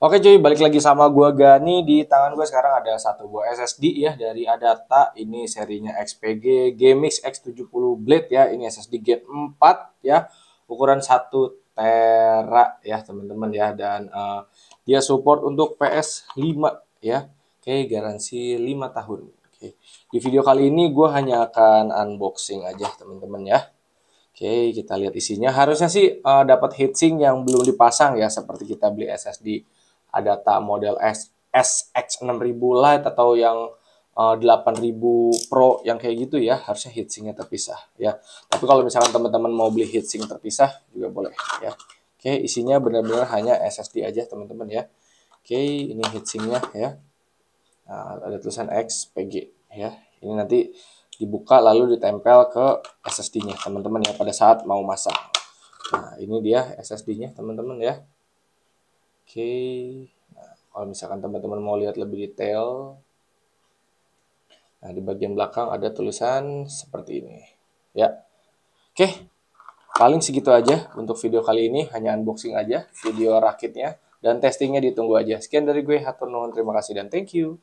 Oke cuy, balik lagi sama gue Gani di tangan gue sekarang ada satu buah SSD ya dari Adata. Ini serinya XPG Gamix X70 Blade ya. Ini SSD Gen 4 ya. Ukuran 1 tera ya, teman-teman ya dan uh, dia support untuk PS5 ya. Oke, garansi 5 tahun. Oke. Di video kali ini gue hanya akan unboxing aja, teman-teman ya. Oke, kita lihat isinya. Harusnya sih uh, dapat heatsink yang belum dipasang ya seperti kita beli SSD ada tak model S SX 6000 Lite atau yang uh, eh, 8000 Pro yang kayak gitu ya harusnya heatsinknya terpisah ya tapi kalau misalkan teman-teman mau beli heatsink terpisah juga boleh ya oke isinya benar-benar hanya SSD aja teman-teman ya oke ini heatsinknya ya nah, ada tulisan XPG ya ini nanti dibuka lalu ditempel ke SSD-nya teman-teman ya pada saat mau masak. nah ini dia SSD-nya teman-teman ya Oke, nah, kalau misalkan teman-teman mau lihat lebih detail nah di bagian belakang ada tulisan seperti ini ya oke paling segitu aja untuk video kali ini hanya unboxing aja video rakitnya dan testingnya ditunggu aja sekian dari gue Hatur Nuhun terima kasih dan thank you